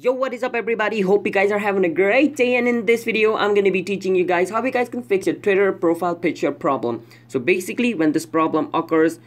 yo what is up everybody hope you guys are having a great day and in this video i'm going to be teaching you guys how you guys can fix your twitter profile picture problem so basically when this problem occurs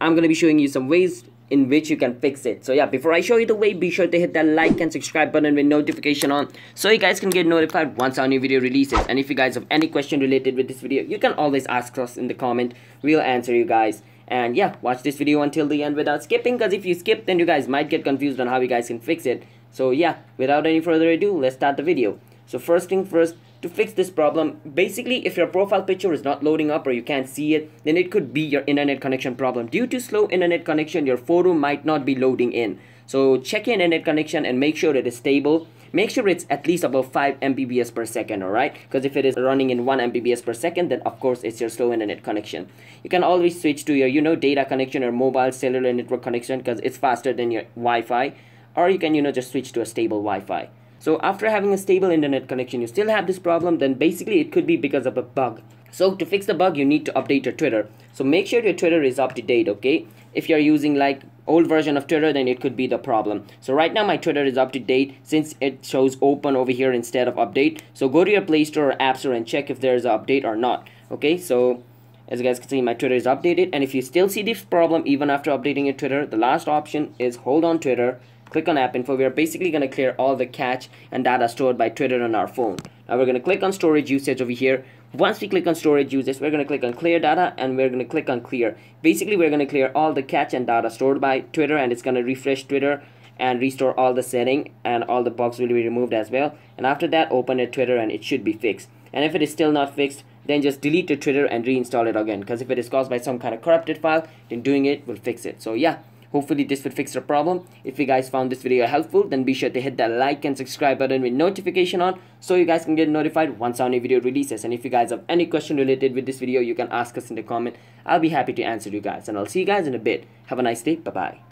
i'm going to be showing you some ways in which you can fix it so yeah before i show you the way be sure to hit that like and subscribe button with notification on so you guys can get notified once our new video releases and if you guys have any question related with this video you can always ask us in the comment we'll answer you guys and yeah watch this video until the end without skipping because if you skip then you guys might get confused on how you guys can fix it so yeah, without any further ado, let's start the video. So first thing first, to fix this problem, basically if your profile picture is not loading up or you can't see it, then it could be your internet connection problem. Due to slow internet connection, your photo might not be loading in. So check your internet connection and make sure it is stable. Make sure it's at least about 5 Mbps per second, alright? Because if it is running in 1 Mbps per second, then of course it's your slow internet connection. You can always switch to your, you know, data connection or mobile cellular network connection because it's faster than your Wi-Fi or you can you know just switch to a stable Wi-Fi. So after having a stable internet connection you still have this problem then basically it could be because of a bug. So to fix the bug you need to update your Twitter. So make sure your Twitter is up to date okay. If you're using like old version of Twitter then it could be the problem. So right now my Twitter is up to date since it shows open over here instead of update. So go to your Play Store or App Store and check if there's an update or not. Okay so as you guys can see my Twitter is updated and if you still see this problem even after updating your Twitter the last option is hold on Twitter click on app info we are basically going to clear all the cache and data stored by twitter on our phone now we're going to click on storage usage over here once we click on storage usage we're going to click on clear data and we're going to click on clear basically we're going to clear all the cache and data stored by twitter and it's going to refresh twitter and restore all the setting and all the bugs will be removed as well and after that open a twitter and it should be fixed and if it is still not fixed then just delete the twitter and reinstall it again because if it is caused by some kind of corrupted file then doing it will fix it so yeah Hopefully this will fix the problem. If you guys found this video helpful, then be sure to hit that like and subscribe button with notification on so you guys can get notified once our new video releases. And if you guys have any question related with this video, you can ask us in the comment. I'll be happy to answer you guys. And I'll see you guys in a bit. Have a nice day. Bye-bye.